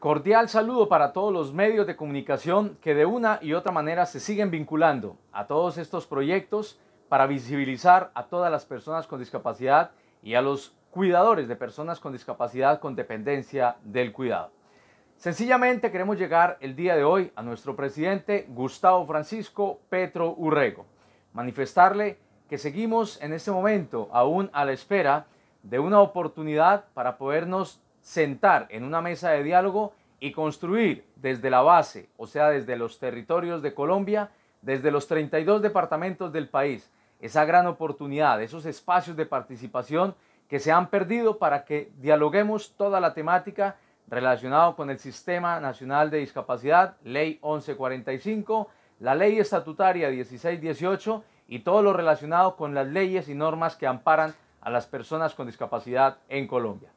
Cordial saludo para todos los medios de comunicación que de una y otra manera se siguen vinculando a todos estos proyectos para visibilizar a todas las personas con discapacidad y a los cuidadores de personas con discapacidad con dependencia del cuidado. Sencillamente queremos llegar el día de hoy a nuestro presidente Gustavo Francisco Petro Urrego, manifestarle que seguimos en este momento aún a la espera de una oportunidad para podernos sentar en una mesa de diálogo y construir desde la base, o sea, desde los territorios de Colombia, desde los 32 departamentos del país, esa gran oportunidad, esos espacios de participación que se han perdido para que dialoguemos toda la temática relacionada con el Sistema Nacional de Discapacidad, Ley 1145, la Ley Estatutaria 1618 y todo lo relacionado con las leyes y normas que amparan a las personas con discapacidad en Colombia.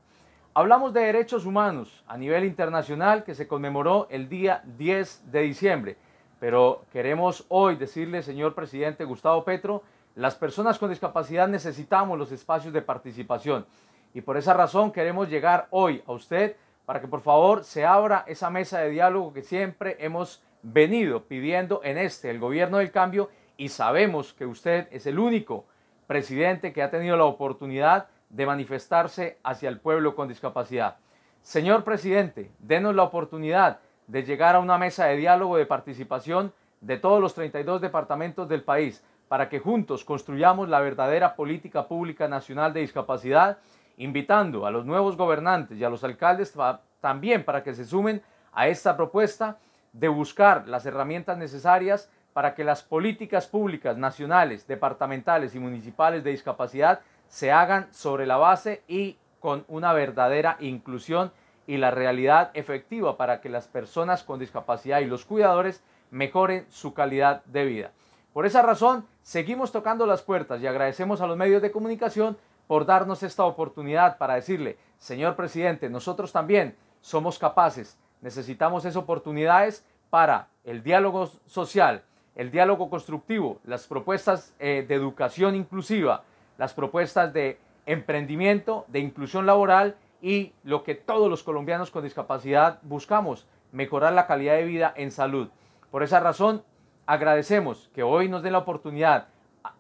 Hablamos de derechos humanos a nivel internacional que se conmemoró el día 10 de diciembre, pero queremos hoy decirle, señor presidente Gustavo Petro, las personas con discapacidad necesitamos los espacios de participación y por esa razón queremos llegar hoy a usted para que por favor se abra esa mesa de diálogo que siempre hemos venido pidiendo en este, el gobierno del cambio, y sabemos que usted es el único presidente que ha tenido la oportunidad de manifestarse hacia el pueblo con discapacidad. Señor presidente, denos la oportunidad de llegar a una mesa de diálogo de participación de todos los 32 departamentos del país para que juntos construyamos la verdadera política pública nacional de discapacidad, invitando a los nuevos gobernantes y a los alcaldes también para que se sumen a esta propuesta de buscar las herramientas necesarias para que las políticas públicas nacionales, departamentales y municipales de discapacidad se hagan sobre la base y con una verdadera inclusión y la realidad efectiva para que las personas con discapacidad y los cuidadores mejoren su calidad de vida. Por esa razón, seguimos tocando las puertas y agradecemos a los medios de comunicación por darnos esta oportunidad para decirle, señor presidente, nosotros también somos capaces, necesitamos esas oportunidades para el diálogo social, el diálogo constructivo, las propuestas eh, de educación inclusiva, las propuestas de emprendimiento, de inclusión laboral y lo que todos los colombianos con discapacidad buscamos, mejorar la calidad de vida en salud. Por esa razón, agradecemos que hoy nos den la oportunidad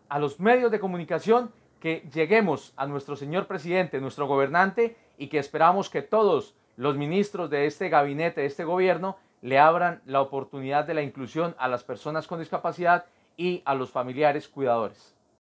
a, los medios de comunicación que lleguemos a nuestro señor presidente, nuestro gobernante, y que esperamos que todos los ministros de este gabinete, de este gobierno, le abran la oportunidad de la inclusión a las personas con discapacidad y a los familiares cuidadores.